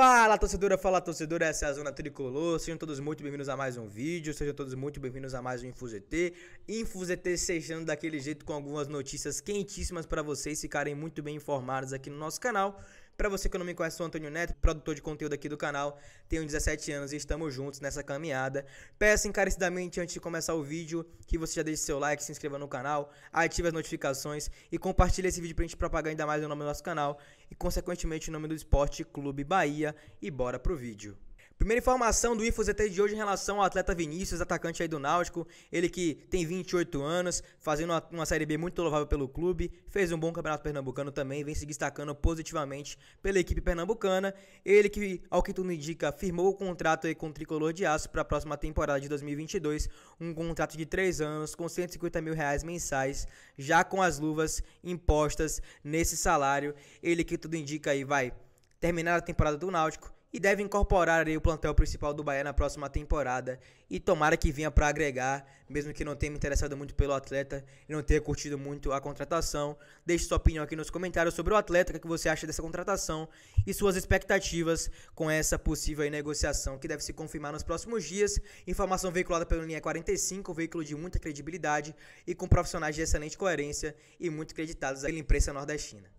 Fala torcedora, fala torcedora, essa é a Zona Tricolor. Sejam todos muito bem-vindos a mais um vídeo, sejam todos muito bem-vindos a mais um InfoZT. InfuZT sejando daquele jeito com algumas notícias quentíssimas para vocês ficarem muito bem informados aqui no nosso canal. Para você que não me conhece, sou Antônio Neto, produtor de conteúdo aqui do canal. Tenho 17 anos e estamos juntos nessa caminhada. Peço encarecidamente, antes de começar o vídeo, que você já deixe seu like, se inscreva no canal, ative as notificações e compartilhe esse vídeo para a gente propagar ainda mais o nome do nosso canal e, consequentemente, o nome do Esporte Clube Bahia. E bora pro vídeo. Primeira informação do InfoZT de hoje em relação ao atleta Vinícius, atacante aí do Náutico. Ele que tem 28 anos, fazendo uma, uma Série B muito louvável pelo clube, fez um bom campeonato pernambucano também, vem se destacando positivamente pela equipe pernambucana. Ele que, ao que tudo indica, firmou o contrato aí com o Tricolor de Aço para a próxima temporada de 2022, um contrato de 3 anos com 150 mil reais mensais, já com as luvas impostas nesse salário. Ele que tudo indica aí vai terminar a temporada do Náutico e deve incorporar o plantel principal do Bahia na próxima temporada. E tomara que vinha para agregar, mesmo que não tenha me interessado muito pelo atleta e não tenha curtido muito a contratação. Deixe sua opinião aqui nos comentários sobre o atleta, o que é você acha dessa contratação e suas expectativas com essa possível negociação que deve se confirmar nos próximos dias. Informação veiculada pelo Linha 45, um veículo de muita credibilidade e com profissionais de excelente coerência e muito creditados pela imprensa nordestina.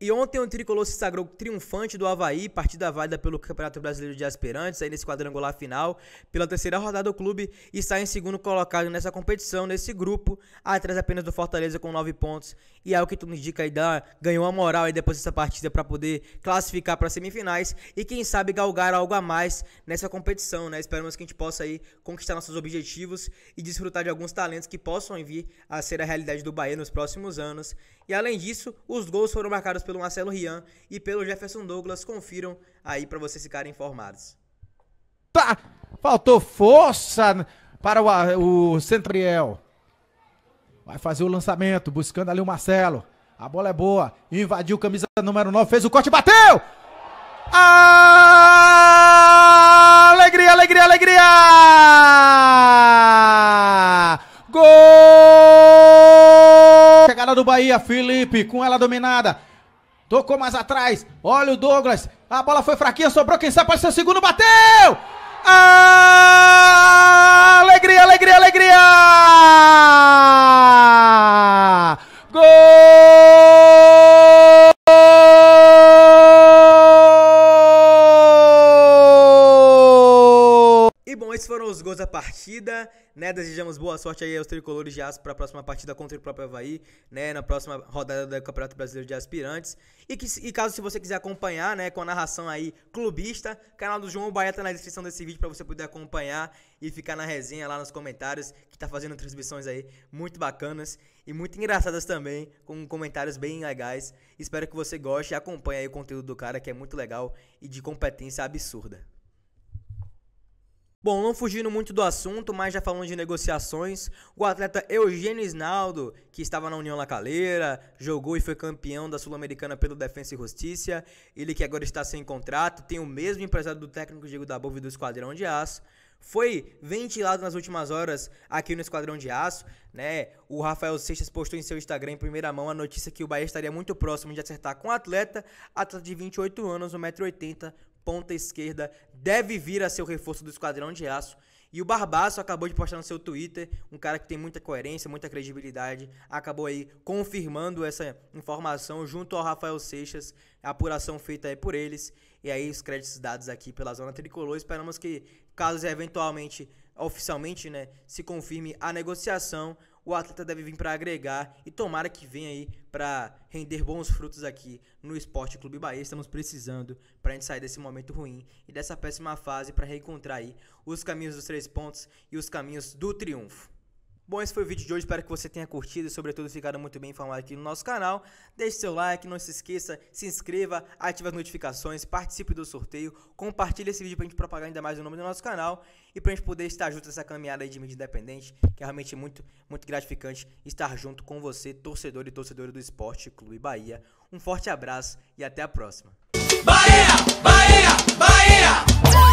E ontem o tricolor se sagrou triunfante do Havaí, partida válida pelo Campeonato Brasileiro de Aspirantes, aí nesse quadrangular final, pela terceira rodada o clube está em segundo colocado nessa competição, nesse grupo, atrás apenas do Fortaleza com nove pontos. E é o que tudo indica aí, dá, ganhou a moral aí depois dessa partida para poder classificar para semifinais e quem sabe galgar algo a mais nessa competição, né? Esperamos que a gente possa aí conquistar nossos objetivos e desfrutar de alguns talentos que possam vir a ser a realidade do Bahia nos próximos anos. E além disso, os gols foram marcados pelo Marcelo Rian e pelo Jefferson Douglas. Confiram aí para vocês ficarem informados. Tá! Faltou força para o, o Centriel. Vai fazer o lançamento, buscando ali o Marcelo. A bola é boa. Invadiu camisa número 9, fez o corte, bateu! alegria, alegria, alegria! Gol! Chegada do Bahia, Felipe, com ela dominada. Tocou mais atrás. Olha o Douglas. A bola foi fraquinha, sobrou. Quem sabe pode ser o segundo. Bateu! Ah! esses foram os gols da partida, né? Desejamos boa sorte aí aos tricolores de aço para a próxima partida contra o próprio Havaí, né? Na próxima rodada do Campeonato Brasileiro de Aspirantes. E, que, e caso se você quiser acompanhar, né, com a narração aí clubista, canal do João Baeta tá na descrição desse vídeo para você poder acompanhar e ficar na resenha lá nos comentários, que está fazendo transmissões aí muito bacanas e muito engraçadas também, com comentários bem legais. Espero que você goste e acompanhe aí o conteúdo do cara, que é muito legal e de competência absurda. Bom, não fugindo muito do assunto, mas já falando de negociações, o atleta Eugênio Isnaldo, que estava na União La Calera, jogou e foi campeão da Sul-Americana pelo Defensa e Justiça, ele que agora está sem contrato, tem o mesmo empresário do técnico Diego Dabove do Esquadrão de Aço, foi ventilado nas últimas horas aqui no Esquadrão de Aço, né? O Rafael Seixas postou em seu Instagram em primeira mão a notícia que o Bahia estaria muito próximo de acertar com o atleta, atleta de 28 anos, 1,80m, ponta esquerda, deve vir a ser o reforço do Esquadrão de Aço. E o Barbaço acabou de postar no seu Twitter, um cara que tem muita coerência, muita credibilidade, acabou aí confirmando essa informação junto ao Rafael Seixas, a apuração feita aí por eles, e aí os créditos dados aqui pela Zona Tricolor. Esperamos que Caso eventualmente, oficialmente, né, se confirme a negociação, o atleta deve vir para agregar e tomara que venha aí para render bons frutos aqui no Esporte Clube Bahia. Estamos precisando para a gente sair desse momento ruim e dessa péssima fase para reencontrar aí os caminhos dos três pontos e os caminhos do triunfo. Bom, esse foi o vídeo de hoje, espero que você tenha curtido e sobretudo ficado muito bem informado aqui no nosso canal. Deixe seu like, não se esqueça, se inscreva, ative as notificações, participe do sorteio, compartilhe esse vídeo para a gente propagar ainda mais o nome do nosso canal e para a gente poder estar junto nessa caminhada de mídia independente, que é realmente muito, muito gratificante estar junto com você, torcedor e torcedora do Esporte Clube Bahia. Um forte abraço e até a próxima. Bahia! Bahia! Bahia!